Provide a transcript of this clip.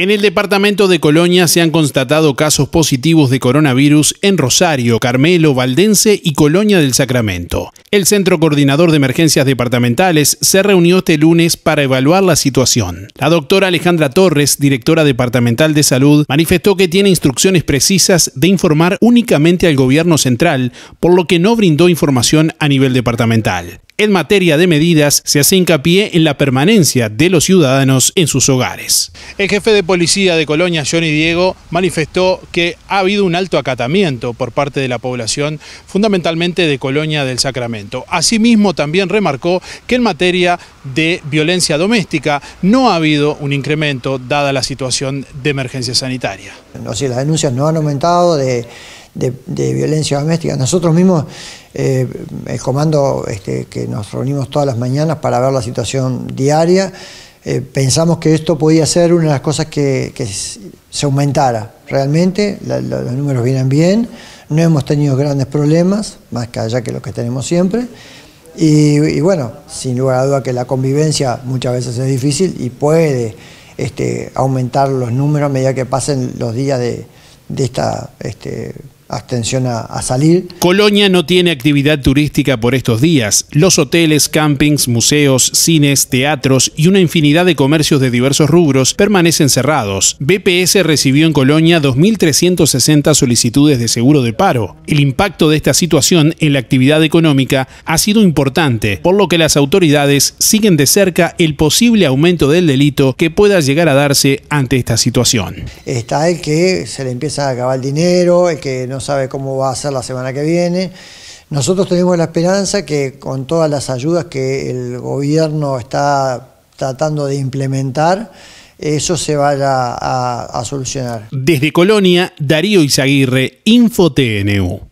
En el departamento de Colonia se han constatado casos positivos de coronavirus en Rosario, Carmelo, Valdense y Colonia del Sacramento. El Centro Coordinador de Emergencias Departamentales se reunió este lunes para evaluar la situación. La doctora Alejandra Torres, directora departamental de salud, manifestó que tiene instrucciones precisas de informar únicamente al gobierno central, por lo que no brindó información a nivel departamental en materia de medidas se hace hincapié en la permanencia de los ciudadanos en sus hogares. El jefe de policía de Colonia, Johnny Diego, manifestó que ha habido un alto acatamiento por parte de la población, fundamentalmente de Colonia del Sacramento. Asimismo, también remarcó que en materia de violencia doméstica no ha habido un incremento dada la situación de emergencia sanitaria. las denuncias no han aumentado de de, violencia doméstica. Nosotros mismos, eh, el comando este, que nos reunimos todas las mañanas para ver la situación diaria, eh, pensamos que esto podía ser una de las cosas que, se aumentara. Realmente los números vienen bien, no hemos tenido grandes problemas, más que allá que los que tenemos siempre. Y, bueno, sin lugar a duda que la convivencia muchas veces es difícil y puede este, aumentar los números a medida que pasen los días de, esta este, abstención a, salir. Colonia no tiene actividad turística por estos días. Los hoteles, campings, museos, cines, teatros y una infinidad de comercios de diversos rubros permanecen cerrados. BPS recibió en Colonia 2.360 solicitudes de seguro de paro. El impacto de esta situación en la actividad económica ha sido importante, por lo que las autoridades siguen de cerca el posible aumento del delito que pueda llegar a darse ante esta situación. Está el que se le empieza a acabar el dinero, el que no sabe cómo va a ser la semana que viene. Nosotros tenemos la esperanza que con todas las ayudas que el gobierno está tratando de implementar, eso se vaya a, a solucionar. Desde Colonia, Darío Izaguirre, InfoTNU.